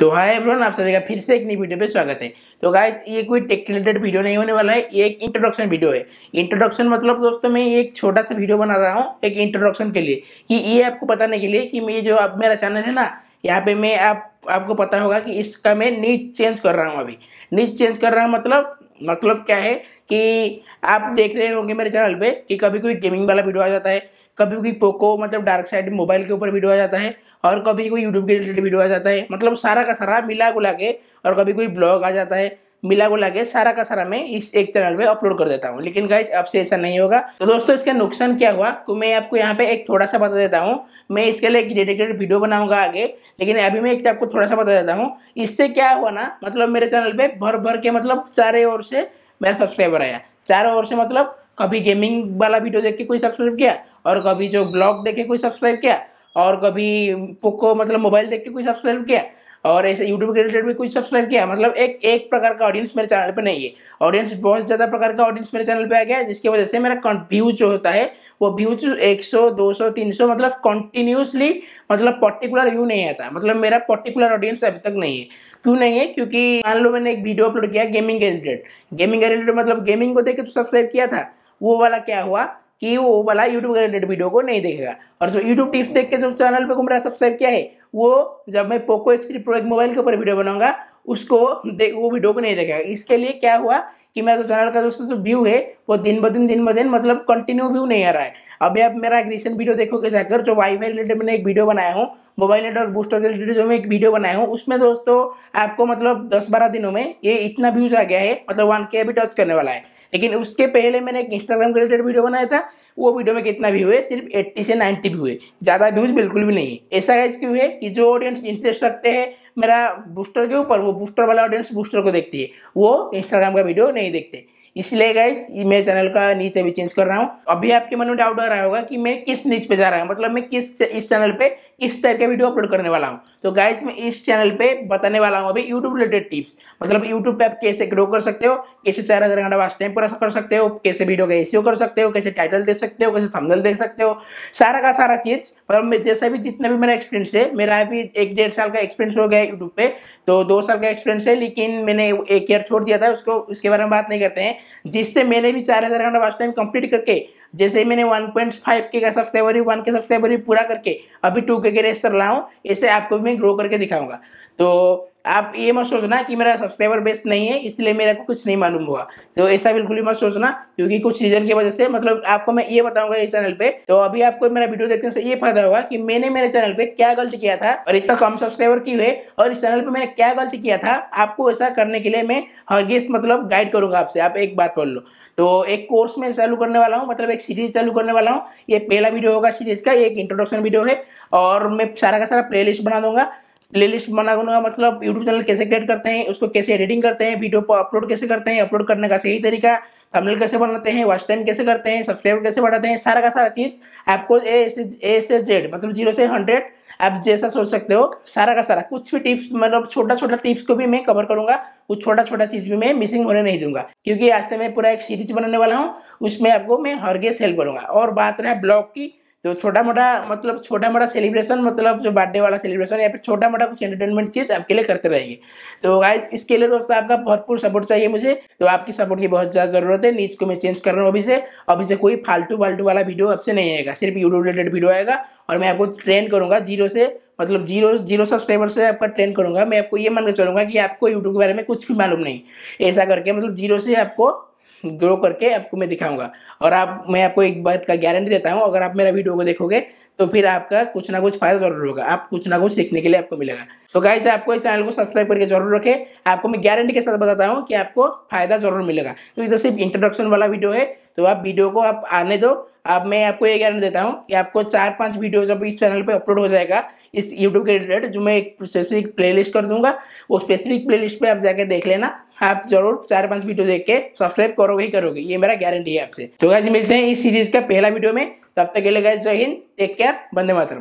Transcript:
तो hi everyone आप सभी का फिर से एक नई वीडियो पे स्वागत है तो गाइज ये कोई टेक रिलेटेड वीडियो नहीं होने वाला है ये एक इंट्रोडक्शन वीडियो है इंट्रोडक्शन मतलब दोस्तों मैं एक छोटा सा वीडियो बना रहा हूँ एक इंट्रोडक्शन के लिए कि ये आपको बताने के लिए कि मैं जो अब मेरा चैनल है ना यहाँ पे मैं आप आपको पता होगा कि इसका मैं नीच चेंज कर रहा हूँ अभी नीच चेंज कर रहा हूँ मतलब मतलब क्या है कि आप देख रहे होंगे मेरे चैनल पे कि कभी कोई गेमिंग वाला वीडियो आ जाता है कभी कोई पोको मतलब डार्क साइड मोबाइल के ऊपर वीडियो आ जाता है और कभी कोई यूट्यूब के रिलेटेड वीडियो आ जाता है मतलब सारा का सारा मिला गुला के और कभी कोई ब्लॉग आ जाता है मिला गुला के सारा का सारा मैं इस एक चैनल पे अपलोड कर देता हूँ लेकिन गाइज आपसे ऐसा नहीं होगा तो दोस्तों इसका नुकसान क्या हुआ तो मैं आपको यहाँ पे एक थोड़ा सा बता देता हूँ मैं इसके लिए एक डेडिकेटेड वीडियो बनाऊंगा आगे लेकिन अभी मैं एक आपको थोड़ा सा बता देता हूँ इससे क्या हुआ ना मतलब मेरे चैनल पर भर भर के मतलब चारे ओर से मेरा सब्सक्राइबर आया चारों ओर से मतलब कभी गेमिंग वाला वीडियो देख के कोई सब्सक्राइब किया और कभी जो ब्लॉग देख के कोई सब्सक्राइब किया और कभी पोको मतलब मोबाइल देख के कोई सब्सक्राइब किया और ऐसे यूट्यूब के रिलेटेड भी कुछ सब्सक्राइब किया मतलब एक एक प्रकार का ऑडियंस मेरे चैनल पे नहीं है ऑडियंस बहुत ज़्यादा प्रकार का ऑडियंस मेरे चैनल पे आ गया है जिसकी वजह से मेरा व्यूज जो होता है वो व्यूज 100 200 300 मतलब कंटिन्यूसली मतलब पर्टिकुलर व्यू नहीं आता मतलब मेरा पर्टिकुलर ऑडियंस अभी तक नहीं है क्यों नहीं है क्योंकि मान लो मैंने एक वीडियो अपलोड किया गेमिंग के रिलेटेड गेमिंग के रिलेटेड मतलब गेमिंग को देख के तो सब्सक्राइब किया था वो वाला क्या हुआ कि वो वाला यूट्यूब रिलेटेड वीडियो को नहीं देखेगा और जो यूट्यूब टिप्स देख के जो चैनल पे घूम रहा है सब्सक्राइब किया है वो जब मैं पोको एक्स थ्री प्रो एक मोबाइल के ऊपर वीडियो बनाऊंगा उसको वो वीडियो को नहीं देखेगा इसके लिए क्या हुआ कि मेरा जो चैनल का जो व्यू है वो दिन ब दिन दिन ब दिन मतलब कंटिन्यू व्यू नहीं आ रहा है अभी आप मेरा एक रिसेंट वीडियो देखोगे जाकर जो वाईफाई रिलेटेड मैंने एक वीडियो बनाया हूँ मोबाइल नेटवर्क बूस्टर के रिलेटेड जो मैं एक वीडियो बनाया हूँ उसमें दोस्तों आपको मतलब दस बारह दिनों में ये इतना व्यूज आ गया है मतलब वन के टच करने वाला है लेकिन उसके पहले मैंने एक इंस्टाग्राम के रिलेटेड वीडियो बनाया था वो वीडियो में कितना व्यू है सिर्फ एट्टी से नाइन्टी व्यू है ज़्यादा व्यूज बिल्कुल भी नहीं है ऐसा गाइज क्यों है कि जो ऑडियंस इंटरेस्ट रखते हैं मेरा बूस्टर के ऊपर वो बूस्टर वाला ऑडियंस बूस्टर को देखती है वो इंस्टाग्राम का वीडियो नहीं देखते इसलिए गाइज मैं चैनल का नीचे भी चेंज कर रहा हूँ अभी आपके मन में डाउट आ रहा होगा कि मैं किस नीच पे जा रहा हूँ मतलब मैं किस इस चैनल पे किस टाइप का वीडियो अपलोड करने वाला हूँ तो गाइज मैं इस चैनल पे बताने वाला हूँ अभी यूट्यूब रिलेटेड टिप्स मतलब यूट्यूब पे आप कैसे ग्रो कर सकते हो कैसे चार हज़ार घंटा वास्ट टाइम पूरा कर सकते हो कैसे वीडियो का एसीओ कर सकते हो कैसे टाइटल दे सकते हो कैसे समझल दे सकते हो सारा का सारा चीज़ मतलब जैसा भी जितना भी मेरा एक्सपीरियंस है मेरा अभी एक डेढ़ साल का एक्सपीरियंस हो गया है यूट्यूब पे तो दो साल का एक्सपीरियंस है लेकिन मैंने एक ईयर छोड़ दिया था उसको उसके बारे में बात नहीं करते हैं जिससे मैंने भी चार हज़ार घंटा फर्स्ट टाइम कंप्लीट करके जैसे मैंने 1.5 के का सब्सक्राइबर वन के सब्सक्राइबर भी पूरा करके अभी टू के रेस कर ऐसे आपको मैं ग्रो करके दिखाऊंगा तो आप ये मत सोचना कि मेरा सब्सक्राइबर बेस नहीं है इसलिए मेरे को कुछ नहीं मालूम हुआ तो ऐसा बिल्कुल ही मत सोचना क्योंकि कुछ रीजन की वजह से मतलब आपको मैं ये बताऊंगा इस चैनल पे तो अभी आपको मेरा वीडियो देखने से ये फायदा होगा कि मैंने मेरे चैनल पे क्या गलती किया था और इतना कम सब्सक्राइबर की है और इस चैनल पर मैंने क्या गलती किया था आपको ऐसा करने के लिए मैं हर गेस्ट मतलब गाइड करूंगा आपसे आप एक बात बोल लो तो एक कोर्स में चालू करने वाला हूँ मतलब एक सीरीज चालू करने वाला हूँ ये पहला वीडियो होगा सीरीज का एक इंट्रोडक्शन वीडियो है और मैं सारा का सारा प्लेलिस्ट बना दूंगा प्लेलिस्ट बनाने का मतलब यूट्यूब चैनल कैसे क्रिएट करते हैं उसको कैसे एडिटिंग करते हैं वीडियो पर अपलोड कैसे करते हैं अपलोड करने का सही तरीका थंबनेल कैसे बनाते हैं वॉच टाइम कैसे करते हैं सब्सक्राइबर कैसे बढ़ाते हैं सारा का सारा चीज़ आपको ए ए से जेड मतलब जीरो से हंड्रेड आप जैसा सोच सकते हो सारा का सारा कुछ भी टिप्स मतलब छोटा छोटा टिप्स को भी मैं कवर करूंगा कुछ छोटा छोटा चीज़ भी मैं मिसिंग होने नहीं दूंगा क्योंकि आज से मैं पूरा एक सीरीज बनाने वाला हूँ उसमें आपको मैं हर गेस हेल्प करूँगा और बात रहे ब्लॉग की तो छोटा मोटा मतलब छोटा मोटा सेलिब्रेशन मतलब जो बर्थडे वाला सेलिब्रेशन या फिर छोटा मोटा कुछ एंटरटेनमेंट चीज़ तो आपके लिए करते रहेंगे तो गाइज इसके लिए दोस्तों आपका भरपूर सपोर्ट चाहिए मुझे तो आपकी सपोर्ट की बहुत ज़्यादा ज़रूरत है नीच को मैं चेंज कर रहा हूँ अभी से अभी से कोई फालतू फालतू वाला वीडियो आपसे नहीं आएगा सिर्फ यूट्यूब रिलेटेड वीडियो आएगा और मैं आपको ट्रेन करूँगा जीरो से मतलब जीरो जीरो सब्सक्राइबर से आपका ट्रेन करूँगा मैं आपको ये मान के चलूँगा कि आपको यूट्यूब के बारे में कुछ भी मालूम नहीं ऐसा करके मतलब जीरो से आपको ग्रो करके आपको मैं दिखाऊंगा और आप मैं आपको एक बात का गारंटी देता हूँ अगर आप मेरा वीडियो को देखोगे तो फिर आपका कुछ ना कुछ फायदा जरूर होगा आप कुछ ना कुछ सीखने के लिए आपको मिलेगा तो गाइज आपको इस चैनल को सब्सक्राइब करके जरूर रखें आपको मैं गारंटी के साथ बताता हूँ कि आपको फायदा जरूर मिलेगा तो इधर सिर्फ इंट्रोडक्शन वाला वीडियो है तो आप वीडियो को आप आने दो अब मैं आपको ये गारंटी देता हूँ कि आपको चार पांच वीडियो जब इस चैनल पे अपलोड हो जाएगा इस यूट्यूब के रिलेटेड जो मैं एक स्पेसिफिक प्लेलिस्ट कर दूंगा वो स्पेसिफिक प्लेलिस्ट पे आप जाके देख लेना आप जरूर चार पांच वीडियो देख के सब्सक्राइब करोगे ही करोगे ये मेरा गारंटी है आपसे तो गाइज मिलते हैं इस सीरीज का पहला वीडियो में तब तक के लिए गाइज जय हिंद टेक केयर बंदे मातर